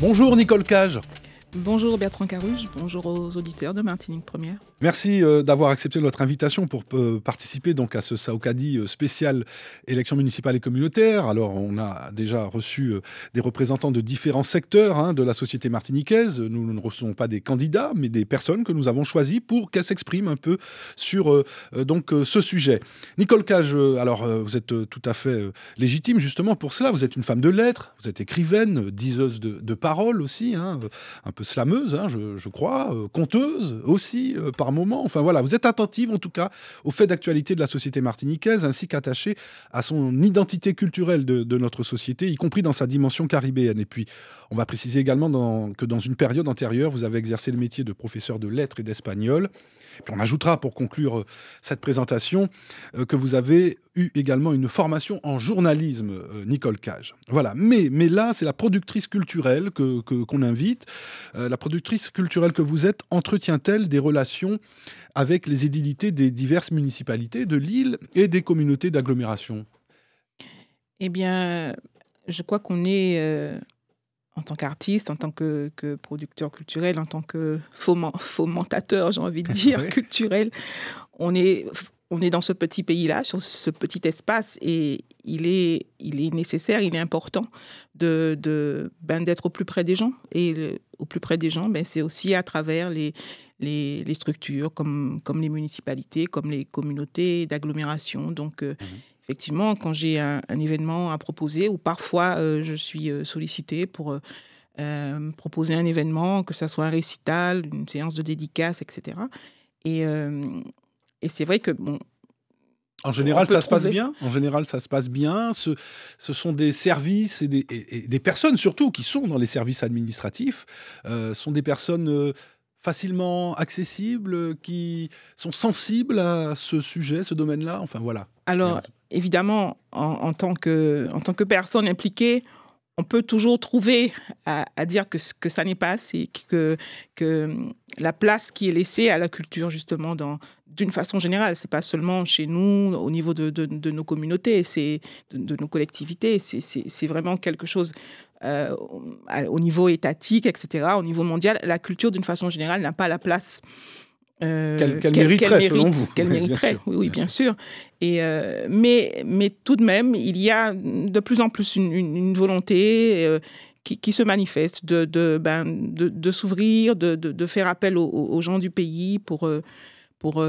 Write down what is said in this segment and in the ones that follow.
Bonjour Nicole Cage. Bonjour Bertrand Carouge, bonjour aux auditeurs de Martinique Première. Merci euh, d'avoir accepté notre invitation pour euh, participer donc à ce Saoukadi euh, spécial élections municipales et communautaires. Alors on a déjà reçu des représentants de différents secteurs hein, de la société martiniquaise. Nous, ne recevons pas des candidats, mais des personnes que nous avons choisies pour qu'elles s'expriment un peu sur donc ce sujet. Nicole Cage, alors vous êtes tout à fait légitime justement pour cela. Vous êtes une femme de lettres, vous êtes écrivaine, diseuse de, paroles aussi, hein, slameuse, hein, je, crois, euh, conteuse aussi euh, par moment. Enfin voilà, vous êtes attentive en tout cas au fait d'actualité de la société martiniquaise, ainsi qu'attachée à son identité culturelle de, notre société, y compris dans sa dimension caribéenne. Et puis, on va préciser également dans, que dans une période antérieure, vous avez exercé le métier de professeur de lettres et d'espagnol. Puis on ajoutera pour conclure euh, cette présentation que vous avez eu également une formation en journalisme, Nicole Cage. Voilà, mais, mais là, c'est la productrice culturelle que, qu'on invite. Euh, la productrice culturelle que vous êtes entretient-elle des relations avec les édilités des diverses municipalités de l'île et des communautés d'agglomération Eh bien, je crois qu'on est, euh, en tant qu'artiste, en tant que, producteur culturel, en tant que fomentateur, j'ai envie de dire, culturel, on est on est dans ce petit pays-là, sur ce petit espace, et il est, nécessaire, il est important de, ben, d'être au plus près des gens. Et au plus près des gens, ben, c'est aussi à travers les, les, structures comme, comme les municipalités, comme les communautés d'agglomération. Donc, euh, mhm. effectivement, quand j'ai un, événement à proposer, ou parfois euh, je suis euh, sollicitée pour proposer un événement, que ce soit un récital, une séance de dédicace, etc. Et et c'est vrai que bon, en général, ça se passe bien. En général, ça se passe bien. Ce, ce sont des services et des, des, personnes surtout qui sont dans les services administratifs, euh, sont des personnes euh, facilement accessibles, euh, qui sont sensibles à ce sujet, ce domaine-là. Enfin voilà. Alors, évidemment, en, en, tant que, en tant que personne impliquée, on peut toujours trouver à, dire que, ce que ça n'est pas c'est que, que mm, la place qui est laissée à la culture, justement, dans, d'une façon générale. C'est pas seulement chez nous, au niveau de, de, nos communautés, c'est de, nos collectivités. C'est vraiment quelque chose euh, au niveau étatique, etc. Au niveau mondial, la culture, d'une façon générale, n'a pas la place euh, qu'elle mériterait, selon vous. Qu'elle oui, bien oui, bien, sûr. Et, euh, mais, mais tout de même, il y a de plus en plus une, volonté euh, qui, se manifeste de, de, ben, de, s'ouvrir, de, faire appel aux, gens du pays pour, pour,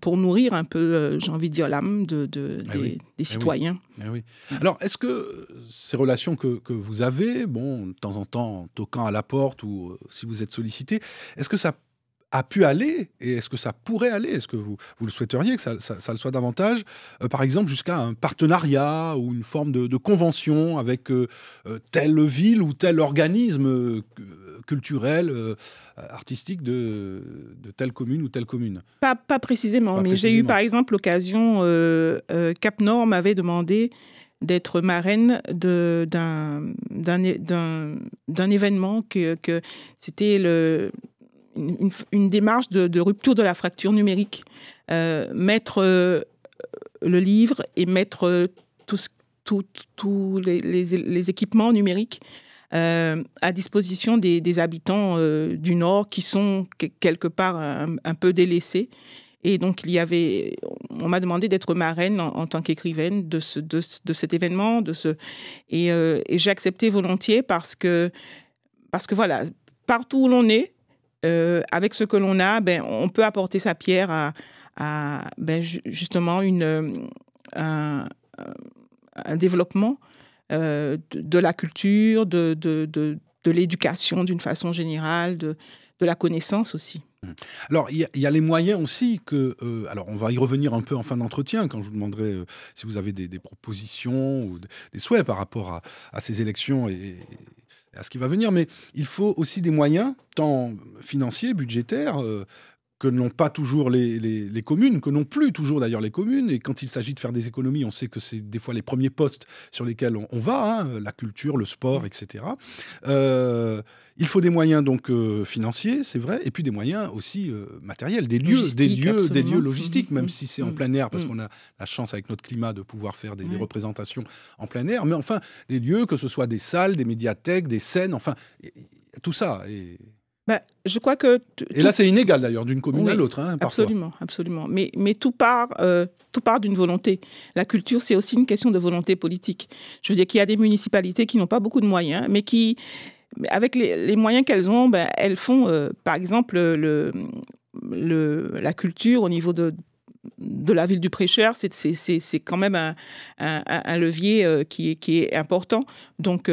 pour nourrir un peu, j'ai envie de dire, l'âme de, des, eh eh citoyens. Eh Alors, est-ce que ces relations que, vous avez, bon, de temps en temps, toquant à la porte ou si vous êtes sollicité, est-ce que ça a pu aller et est-ce que ça pourrait aller Est-ce que vous, vous le souhaiteriez que ça, le soit davantage euh, Par exemple, jusqu'à un partenariat ou une forme de, convention avec euh, euh, telle ville ou tel organisme culturel, artistique de, telle commune ou telle commune Pas, précisément, mais j'ai eu par exemple l'occasion, Cap Nord m'avait demandé d'être marraine d'un événement que c'était le une, démarche de, rupture de la fracture numérique. Euh, mettre euh, le livre et mettre euh, tous tout, les, équipements numériques à disposition des, habitants du Nord qui sont quelque part un, peu délaissés. Et donc, il y avait, on m'a demandé d'être marraine en, tant qu'écrivaine de, ce, de, cet événement. De ce, et, et j'ai accepté volontiers parce que, parce que, voilà, partout où l'on est, euh, avec ce que l'on a, ben, on peut apporter sa pierre à, à ben, justement une, euh, un, développement euh, de, la culture, de, de, de, de l'éducation d'une façon générale, de, de la connaissance aussi. Mmh. Alors, il y, a les moyens aussi que. alors, on va y revenir un peu en fin d'entretien quand je vous demanderai si vous avez des, propositions ou des souhaits par rapport à, à ces élections et, à ce qui va venir. Mais il faut aussi des moyens, tant financiers, budgétaires, euh, que n'ont pas toujours les, les, communes, que n'ont plus toujours d'ailleurs les communes. Et quand il s'agit de faire des économies, on sait que c'est des fois les premiers postes sur lesquels on, va, hein, la culture, le sport, mm. etc. Euh, il faut des moyens donc euh, financiers, c'est vrai, et puis des moyens aussi euh, matériels, des lieux, des lieux, des lieux mm, mm, logistiques, même si c'est en plein air, parce qu'on a la chance avec notre climat de pouvoir faire des, représentations en plein air. Mais enfin, des lieux, que ce soit des salles, des médiathèques, des scènes, enfin, tout ça. Et, bah, je crois que... Et là, c'est inégal d'ailleurs, d'une commune à l'autre. Hein, absolument, absolument. Mais, mais tout part, euh, tout part d'une volonté. La culture, c'est aussi une question de volonté politique. Je veux dire qu'il y a des municipalités qui n'ont pas beaucoup de moyens, mais qui... Avec les, moyens qu'elles ont, ben, elles font, euh, par exemple, le, le, la culture au niveau de, de la ville du Prêcheur, c'est quand même un, un, levier euh, qui, est, qui, est important. Donc,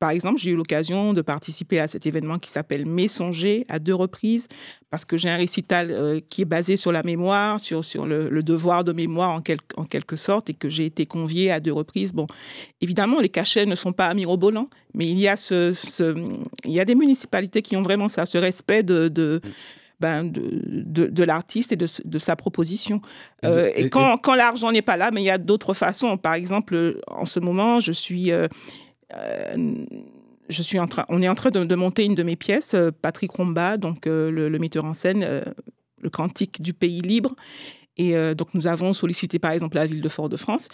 par exemple, j'ai eu l'occasion de participer à cet événement qui s'appelle Mes à deux reprises, parce que j'ai un récital euh, qui est basé sur la mémoire, sur, sur le, devoir de mémoire en, en quelque sorte, et que j'ai été conviée à deux reprises. Bon, évidemment, les cachets ne sont pas mirobolants, mais il y a, ce, il des municipalités qui ont vraiment ça, ce respect de, de ben, l'artiste et de, sa proposition. Euh, et, quand, l'argent n'est pas là, mais il y a d'autres façons. Par exemple, en ce moment, je suis, euh, euh, je suis en train, on est en train de, monter une de mes pièces, euh, Patrick Romba, donc euh, le, metteur en scène, le cantique du pays libre. Et donc nous avons sollicité par exemple la ville de Fort-de-France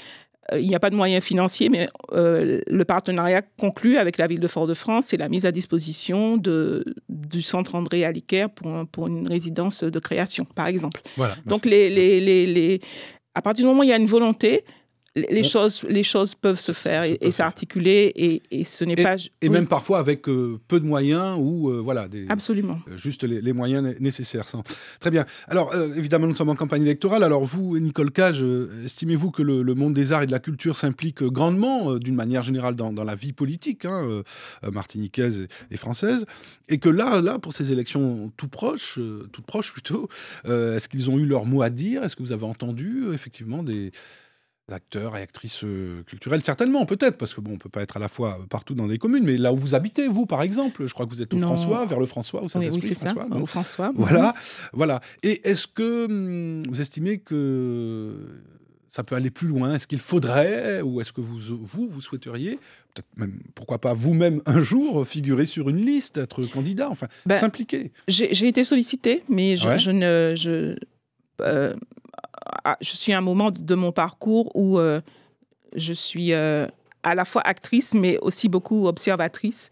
il n'y a pas de moyens financiers, mais le partenariat conclu avec la ville de Fort-de-France, c'est la mise à disposition du centre André Aliquer pour, une résidence de création, par exemple. Donc, à partir du moment où il y a une volonté, les, choses, les choses peuvent se faire et, s'articuler et, ce n'est pas... Et même parfois avec euh, peu de moyens ou euh, voilà... Des, Absolument. Euh, juste les, moyens nécessaires. Très bien. Alors évidemment, nous sommes en campagne électorale. Alors vous, Nicole Cage, estimez-vous que le, monde des arts et de la culture s'implique grandement, d'une manière générale, dans, la vie politique hein, martiniquaise et, française Et que là, là, pour ces élections tout proches, toutes proches plutôt, est-ce qu'ils ont eu leur mot à dire Est-ce que vous avez entendu effectivement des acteurs et actrices euh, culturelles Certainement, peut-être, parce que bon, on peut pas être à la fois euh, partout dans des communes, mais là où vous habitez, vous, par exemple, je crois que vous êtes au François, vers le François, au Saint-Esprit, oui, oui, ça, au François. Mhm. Voilà, voilà. Et est-ce que hmm, vous estimez que ça peut aller plus loin Est-ce qu'il faudrait, ou est-ce que vous, vous, souhaiteriez, peut-être même, pourquoi pas vous-même un jour, figurer sur une liste, être candidat, enfin, ben, s'impliquer J'ai été sollicité, mais je, ne... Je, euh, je suis à un moment de mon parcours où euh, je suis euh, à la fois actrice, mais aussi beaucoup observatrice.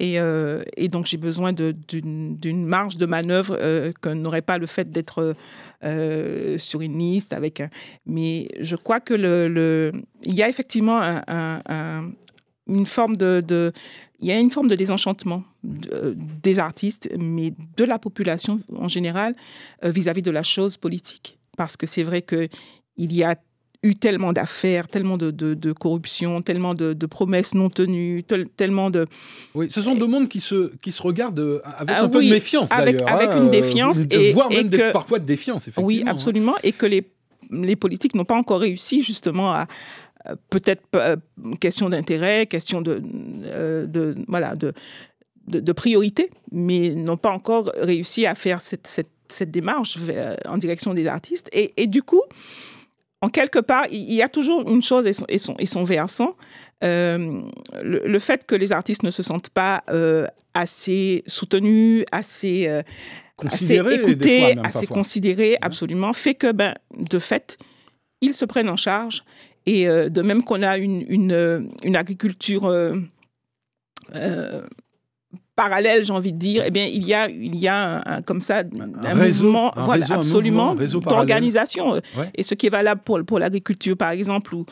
Et, euh, donc j'ai besoin d'une marge de manœuvre que n'aurait pas le fait d'être sur une liste avec. Mais je crois que le, il y a effectivement une forme de, il y a une forme de désenchantement des artistes, mais de la population en général, vis à -vis de la chose politique parce que c'est vrai qu'il y a eu tellement d'affaires, tellement de, corruption, tellement de, promesses non tenues, tellement de... Oui, ce sont deux mondes qui se, qui se regardent euh, avec ah un peu de méfiance d'ailleurs. Avec, hein, une euh, défiance. Et, voire même parfois de défiance, effectivement. Oui, hein. absolument. Et que les, les politiques n'ont pas encore réussi justement à, euh, peut-être question d'intérêt, question de, de voilà de, de, priorité, mais n'ont pas encore réussi à faire cette cette démarche euh, en direction des artistes. Et, du coup, en quelque part, il y a toujours une chose et son, et versant. Euh, le, fait que les artistes ne se sentent pas euh, assez soutenus, assez, écoutés, assez considérés, absolument, fait que, ben, de fait, ils se prennent en charge. Et de même qu'on a une, une, une agriculture parallèle, j'ai envie de dire, eh bien, il y a, il y a un, comme ça un, mouvement, voilà, absolument, d'organisation. Et ce qui est valable pour, pour l'agriculture, par exemple, ou,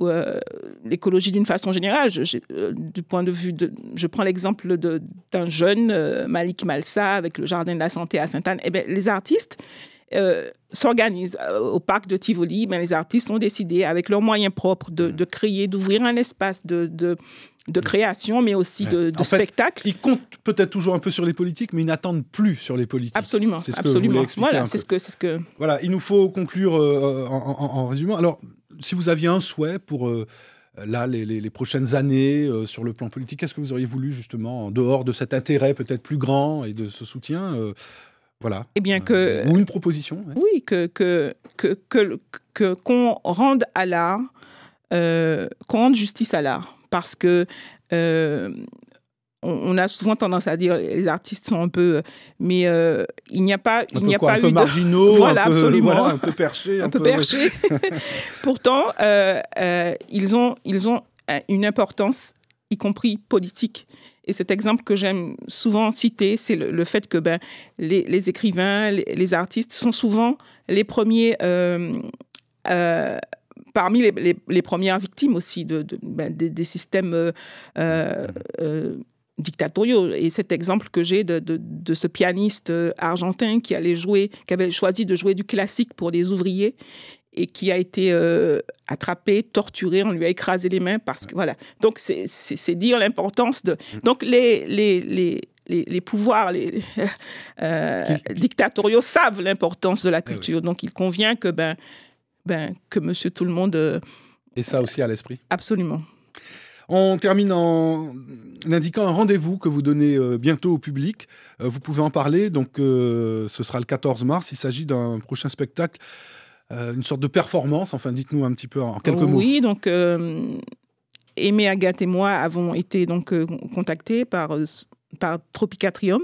euh, l'écologie d'une façon générale. Euh, du point de vue de, je prends l'exemple d'un jeune euh, Malik Malsa avec le jardin de la santé à Sainte-Anne. Eh les artistes, euh, s'organisent euh, au parc de Tivoli, mais les artistes ont décidé, avec leurs moyens propres, de, mm. créer, d'ouvrir un espace de, de, création, mais aussi de, de en spectacle. Fait, ils comptent peut-être toujours un peu sur les politiques, mais ils n'attendent plus sur les politiques. Absolument, c'est ce Que voilà, c'est ce ce que. Voilà, il nous faut conclure euh, en, en, résumant. Alors, si vous aviez un souhait pour là les, prochaines années sur le plan politique, qu'est-ce que vous auriez voulu justement en dehors de cet intérêt peut-être plus grand et de ce soutien voilà. Eh bien que, ou une proposition. Oui, que qu'on que, rende à l'art, euh, qu'on rende justice à l'art. Parce que euh, on, a souvent tendance à dire les artistes sont un peu, mais euh, il n'y a pas, il n'y a pas un peu marginaux, voilà, absolument, un peu perché. un, peu, perché. Pourtant, ils ont, ils ont une importance, y compris politique. Et cet exemple que j'aime souvent citer, c'est le, fait que ben, les, écrivains, les, artistes sont souvent les premiers... Euh, euh, parmi les, premières victimes aussi de, ben, des, systèmes euh, dictatoriaux. Et cet exemple que j'ai de, ce pianiste argentin qui allait jouer, qui avait choisi de jouer du classique pour des ouvriers et qui a été euh, attrapé, torturé, on lui a écrasé les mains parce que voilà. Donc c'est dire l'importance de. Mm. Donc les, les, les les, les, pouvoirs les, euh, dictatoriaux savent l'importance de la eh culture. Donc il convient que, ben, ben, que monsieur tout le monde... Euh, et ça aussi à l'esprit Absolument. On termine en indiquant un rendez-vous que vous donnez bientôt au public. vous pouvez en parler, donc ce sera le 14 mars. Il s'agit d'un prochain spectacle euh, une sorte de performance. Enfin, dites-nous un petit peu en quelques mots. Oui, donc. Euh, Aimé, Agathe et moi avons été donc euh, contactés par, par Tropicatrium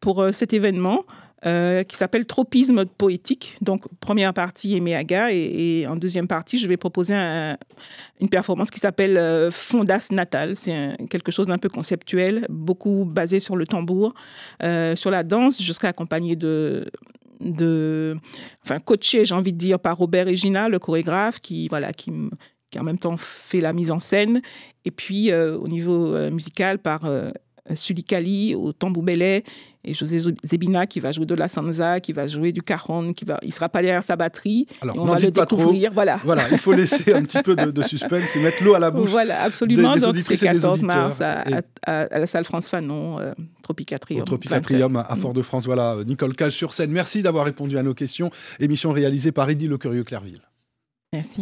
pour cet événement. qui s'appelle Tropisme poétique. Donc, première partie, Aimé Aga, et, en deuxième partie, je vais proposer une performance qui s'appelle Fondas Natal. C'est quelque chose d'un peu conceptuel, beaucoup basé sur le tambour, sur la danse. Je serai accompagnée de de, enfin coaché, j'ai envie de dire, par Robert Regina, le chorégraphe, qui voilà, qui, qui en même temps fait la mise en scène, et puis euh, au niveau euh, musical par euh, Sully Kali au tambour belay et José Zebina qui va jouer de la Sanza, qui va jouer du Caron, qui va, il sera pas derrière sa batterie. Alors, on va le découvrir. Voilà. voilà, il faut laisser un petit peu de, suspense et mettre l'eau à la bouche. Voilà, absolument. Des, des Donc le 14 mars à, à, la salle France Fanon, euh, Tropicatrium. Au Tropicatrium à Fort-de-France. Voilà, Nicole Cage sur scène. Merci d'avoir répondu à nos questions. Émission réalisée par Eddy Le Curieux Clairville. Merci.